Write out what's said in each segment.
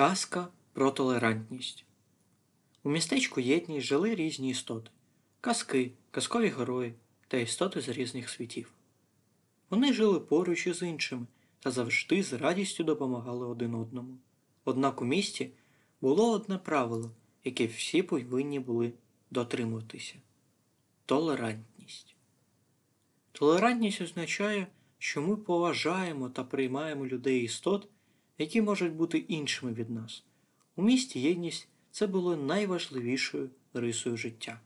Казка про толерантність. У містечку єдність жили різні істоти казки, казкові герої та істоти з різних світів. Вони жили поруч із іншими та завжди з радістю допомагали один одному. Однак у місті було одне правило, яке всі повинні були дотримуватися толерантність. Толерантність означає, що ми поважаємо та приймаємо людей істот які можуть бути іншими від нас. У місті єдність це було найважливішою рисою життя.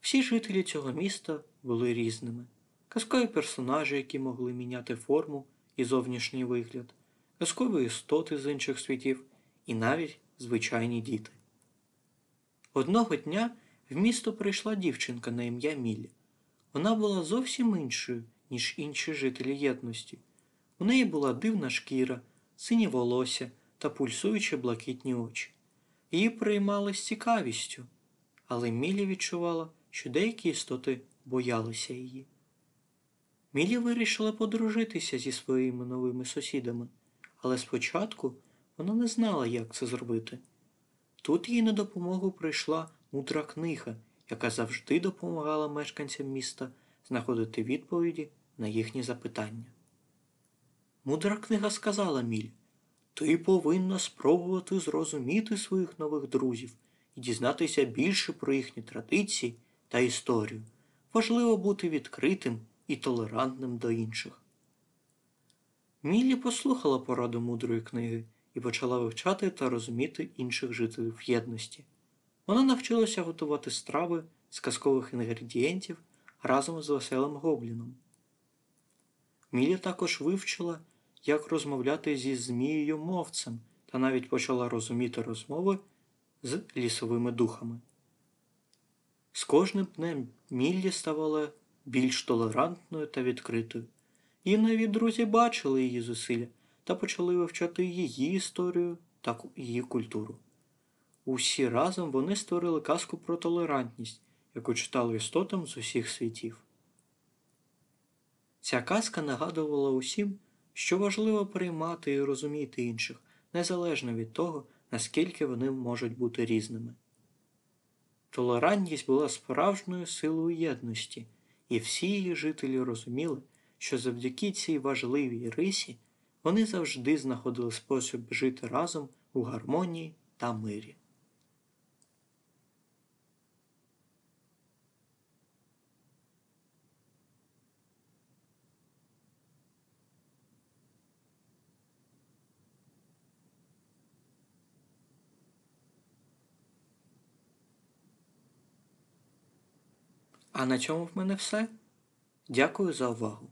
Всі жителі цього міста були різними: казкові персонажі, які могли міняти форму і зовнішній вигляд, казкові істоти з інших світів і навіть звичайні діти. Одного дня в місто прийшла дівчинка на ім'я Мілі. Вона була зовсім іншою, ніж інші жителі єдності. У неї була дивна шкіра, сині волосся та пульсуючі блакитні очі. Її приймали з цікавістю, але Мілі відчувала, що деякі істоти боялися її. Мілі вирішила подружитися зі своїми новими сусідами, але спочатку вона не знала, як це зробити. Тут їй на допомогу прийшла мудра книга, яка завжди допомагала мешканцям міста знаходити відповіді на їхні запитання. Мудра книга сказала Міль Ти повинна спробувати зрозуміти своїх нових друзів і дізнатися більше про їхні традиції та історію. Важливо бути відкритим і толерантним до інших. Мілі послухала пораду мудрої книги і почала вивчати та розуміти інших жителів єдності. Вона навчилася готувати страви з казкових інгредієнтів разом з веселим гобліном. Мілі також вивчила, як розмовляти зі Змією мовцем, та навіть почала розуміти розмови з лісовими духами. З кожним днем Міллі ставала більш толерантною та відкритою. І навіть друзі бачили її зусилля та почали вивчати її історію та її культуру. Усі разом вони створили казку про толерантність, яку читали істотам з усіх світів. Ця казка нагадувала усім що важливо приймати і розуміти інших, незалежно від того, наскільки вони можуть бути різними. Толерантність була справжньою силою єдності, і всі її жителі розуміли, що завдяки цій важливій рисі вони завжди знаходили спосіб жити разом у гармонії та мирі. А на цьому в мене все. Дякую за увагу!